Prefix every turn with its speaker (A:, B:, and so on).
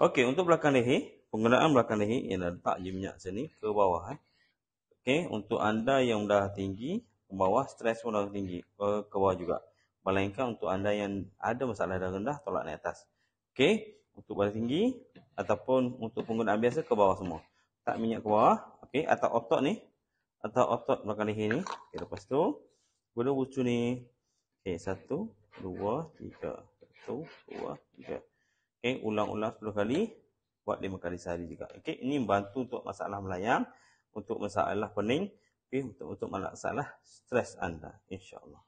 A: Okey, untuk belakang leher, penggunaan belakang leher yang dah letak je minyak sini ke bawah. Eh. Okey, untuk anda yang dah tinggi, ke bawah stres pun dah tinggi, ke, ke bawah juga. Melainkan untuk anda yang ada masalah darah rendah, tolak naik atas. Okey, untuk badan tinggi ataupun untuk penggunaan biasa ke bawah semua. Tak minyak ke bawah, okey, atau otot ni, atau otot belakang leher ni. Okey, lepas tu, guna wucu ni. Okey, satu, dua, tiga. Satu, dua, tiga. Okey, ulang-ulang 10 kali, buat 5 kali sehari juga. Okey, ini membantu untuk masalah melayang, untuk masalah pening, okey, untuk untuk masalah stres anda insya-Allah.